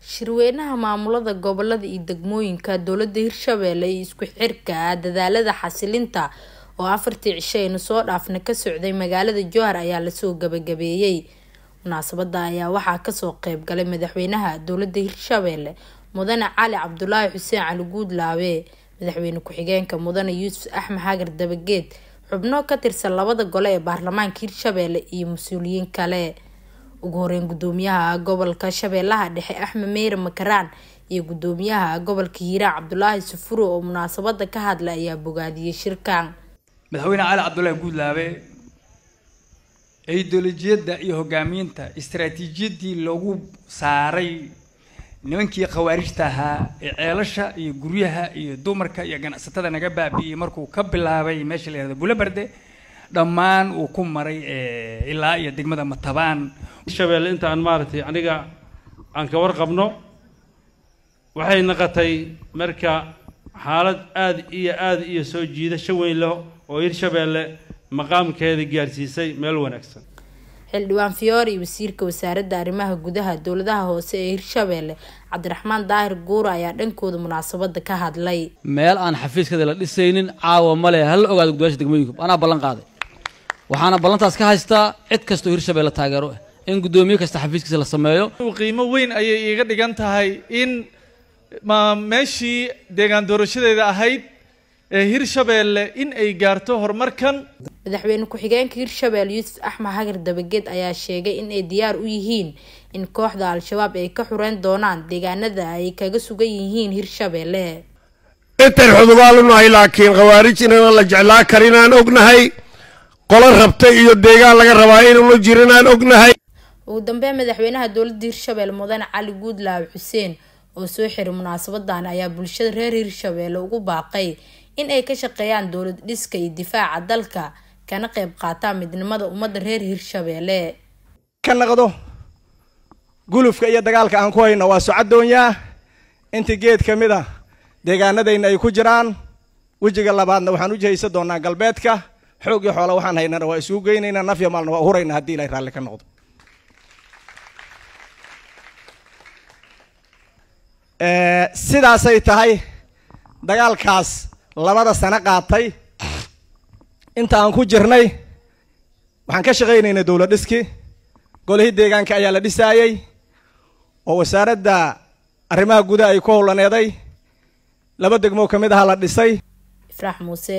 shirweynaha maamulada gobolada iyo degmooyinka dowlada hirshabeelle iyo isku xirka dadaalada xasilinta oo afartii cisho aynu soo dhaafna ka socday magaalada johar ayaa lasoo gabagabeeyey munaasabada ayaa waxaa kasoo qeyb galay madaxweynaha dowlada hirshabeelle mudane cali cabdulaahi xuseen cali guudlaabe madaxweyne ku-xigeenka mudane yuusuf axmed xagar dabageed xubno ka tirsan labada gole ee baarlamaanka hirshabeelle iyo mas-uuliyiin kale ugu horeyn gudoomiyaha gobolka shabeellaha dhexe axmed meyre makaraan iyo gudoomiyaha gobolka hiiraan cabdulaahi sufuro oo munaasabada ka hadla ayaa bogaadiyey shirkan madaxweyne cali cabdulaahi guudlaabe ideolojiyadda iyo hoggaaminta istaraatiijiyadii loogu saaray nimankii khawaarijta ahaa ee ceelasha iyo guryaha iyo dumarka iyo ganacsatada naga baabi'iyey markuu ka bilaabay meesha la yihahdo bulabarde dhammaan uu ku maray eh, ilaa iyo degmada matabaan shabeelle inta aan maaragtay aniga aan ka warqabno waxay naqatay marka xaalad aad iyo aad iyo soo jiidasho weyn leh oo hirshabeelle maqaamkeeda gaarsiisay meel wanaagsan xildhibaan fiyoori wasiirka wasaaradda arrimaha gudaha dowladaha hoose ee hirshabeelle cabdiraxmaan daahir guura ayaa dhankooda munaasabadda ka hadlay meel aan xafiiskada la dhisaynin caawa male hala ogaada gudooyaasha degmooyinka anaa ballan qaaday waxaana ballantaas ka haystaa cid kastoo hirshabeelle taageero ah in guddoomiye kasta xafiiskiisa la sameeyo qiimo weyn ayay iiga dhigan tahay in ma meeshii deegaan doorashadeeda ahayd ee hirshabeelle in ay gaarto horumarkan madaxweyne ku-xigeenka hirshabeelle yuusuf axmed hagar dabageed ayaa sheegay in ay diyaar u yihiin in kooxda al-shabaab ay ka xureyn doonaan deegaanada ay kaga sugan yihiin hirshabeelle intan xudubaal u laakiin khawaarij inaan la jeclaa karinaan ognahay qolo rabtay iyo deegaan laga rabaa inuu la jirin aan ognahay ugu dambeyn madaxweynaha dowladda hirshabeelle mudane cali guudlaaw xuseen oo soo xiray munaasabadan ayaa bulshada reer hirshabeelle ugu baaqay in ay ka shaqeeyaan dowlad dhiska iyo difaaca dalka kana qeyb qaataan midnimada ummadda reer hirshabeelle ka naqdo gulufka iyo dagaalka aan ku hayno waa socadoonyaa intii geed ka mid a ah deegaanadayna ay ku jiraan wejiga labaadna waxaan u jihaysa doonaa galbeedka xoogii xoola waxaan haynana waa isugu geynaynaa nafya maalna waa hurayna haddii ilahay raalli ka noqdo eh, sidaasay tahay dagaalkaas labada sano qaatay inta aan ku jirnay waxaan ka shaqaynaynaa dowlad dhiski golihii deegaanka ayaa la dhisaayey oo wasaaradda arrimaha gudaha ay ku howlaneeday laba degmoo ka mid aha la dhisay ifraax muuse